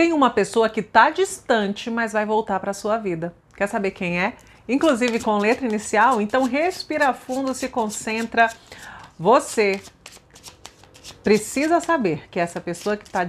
Tem uma pessoa que está distante, mas vai voltar para sua vida. Quer saber quem é? Inclusive com letra inicial? Então respira fundo, se concentra. Você precisa saber que essa pessoa que está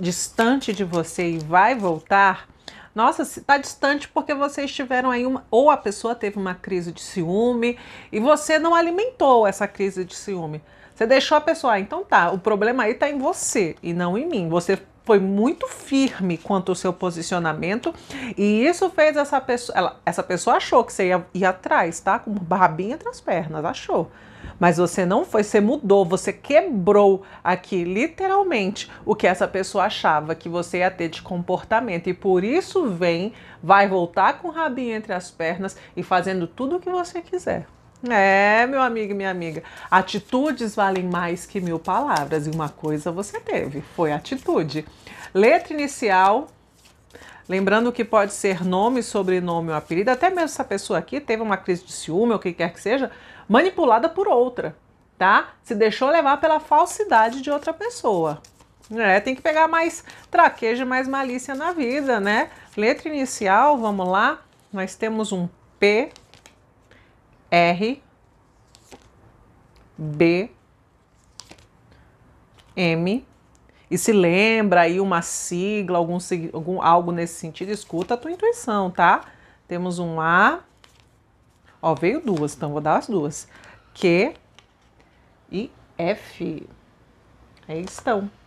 distante de você e vai voltar nossa, está distante porque vocês tiveram aí uma. Ou a pessoa teve uma crise de ciúme e você não alimentou essa crise de ciúme. Você deixou a pessoa, ah, então tá, o problema aí está em você e não em mim. Você foi muito firme quanto ao seu posicionamento e isso fez essa pessoa, ela, essa pessoa achou que você ia ir atrás, tá? Com barbinha entre as pernas, achou. Mas você não foi, você mudou, você quebrou aqui literalmente o que essa pessoa achava que você ia ter de comportamento e por isso vem, vai voltar com o rabinho entre as pernas e fazendo tudo o que você quiser. É, meu amigo e minha amiga, atitudes valem mais que mil palavras. E uma coisa você teve, foi atitude. Letra inicial, Lembrando que pode ser nome, sobrenome ou apelido, até mesmo essa pessoa aqui teve uma crise de ciúme ou o que quer que seja, manipulada por outra, tá? Se deixou levar pela falsidade de outra pessoa. É, tem que pegar mais traquejo e mais malícia na vida, né? Letra inicial, vamos lá. Nós temos um P, R, B, M. E se lembra aí uma sigla, algum, algum, algo nesse sentido, escuta a tua intuição, tá? Temos um A. Ó, veio duas, então vou dar as duas. Q e F. Aí estão.